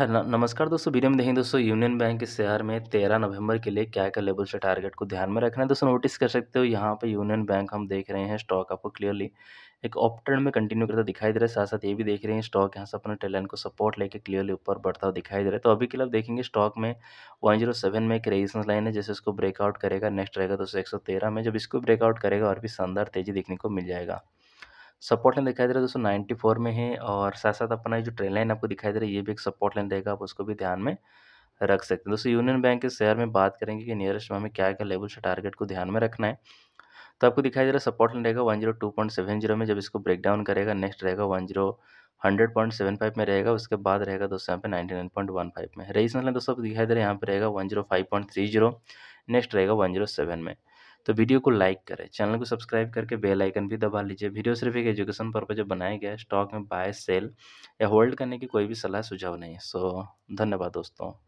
हाँ, नमस्कार दोस्तों वीडियो में देखें दोस्तों यूनियन बैंक के शेयर में तेरह नवंबर के लिए क्या क्या लेवल से टारगेट को ध्यान में रखना है दोस्तों नोटिस कर सकते हो यहाँ पे यूनियन बैंक हम देख रहे हैं स्टॉक आपको क्लियरली एक ऑप्टेंड में कंटिन्यू करता दिखाई दे रहा है साथ साथ ये भी देख रहे हैं स्टॉक यहाँ से अपने टेलन को सपोर्ट लेके क्लियरली ऊपर बढ़ता हुआ दिखाई दे रहा है तो अभी के लिए आप देखेंगे स्टॉक में सेवन oh में एक रेजिस्टेंस लाइन है जैसे इसको ब्रेकआउट करेगा नेक्स्ट रहेगा दोस्तों तेरह में जब इसको ब्रेकआउट करेगा और भी शानदार तेजी देखने को मिल जाएगा सपोर्ट लाइन दिखाई दे रहा है दोस्तों नाइन्टी फोर में है और साथ साथ अपना जो ट्रेन लाइन आपको दिखाई दे रहा है ये भी एक सपोर्ट लाइन रहेगा आप उसको भी ध्यान में रख सकते हैं दोस्तों यूनियन बैंक के शेयर में बात करेंगे कि नियरेस्ट में हमें क्या क्या लेवल से टारगेट को ध्यान में रखना है तो आपको दिखाई दे रहा है सपोर्ट लाइन रहेगा one zero two point seven zero में जब इसको ब्रेक डाउन करेगा नेक्स्ट रहेगा one zero hundred point seven five में रहेगा उसके बाद रहेगा दोस्तों यहाँ पे ninety nine point one five में रेजनल लाइन दोस्तों आपको दिखाई दे रहा है यहाँ पे रहेगा one zero five point three zero next रहेगा वन जीरो सेवन में तो वीडियो को लाइक करें चैनल को सब्सक्राइब करके बेल आइकन भी दबा लीजिए वीडियो सिर्फ एक एजुकेशन पर्पज बनाया गया है स्टॉक में बाय सेल या होल्ड करने की कोई भी सलाह सुझाव नहीं है सो धन्यवाद दोस्तों